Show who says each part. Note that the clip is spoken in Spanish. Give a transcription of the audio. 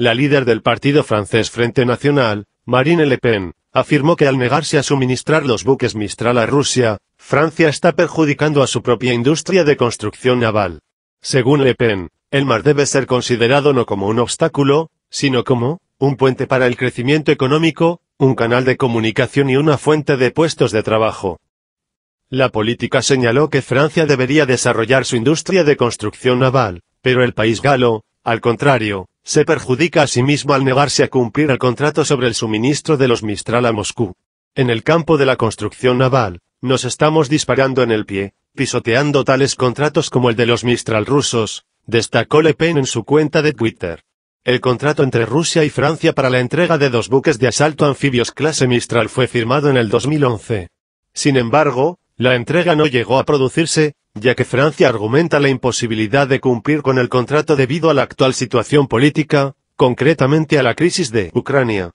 Speaker 1: La líder del partido francés Frente Nacional, Marine Le Pen, afirmó que al negarse a suministrar los buques Mistral a Rusia, Francia está perjudicando a su propia industria de construcción naval. Según Le Pen, el mar debe ser considerado no como un obstáculo, sino como, un puente para el crecimiento económico, un canal de comunicación y una fuente de puestos de trabajo. La política señaló que Francia debería desarrollar su industria de construcción naval, pero el país galo, al contrario, se perjudica a sí mismo al negarse a cumplir el contrato sobre el suministro de los Mistral a Moscú. En el campo de la construcción naval, nos estamos disparando en el pie, pisoteando tales contratos como el de los Mistral rusos, destacó Le Pen en su cuenta de Twitter. El contrato entre Rusia y Francia para la entrega de dos buques de asalto anfibios clase Mistral fue firmado en el 2011. Sin embargo, la entrega no llegó a producirse, ya que Francia argumenta la imposibilidad de cumplir con el contrato debido a la actual situación política, concretamente a la crisis de Ucrania.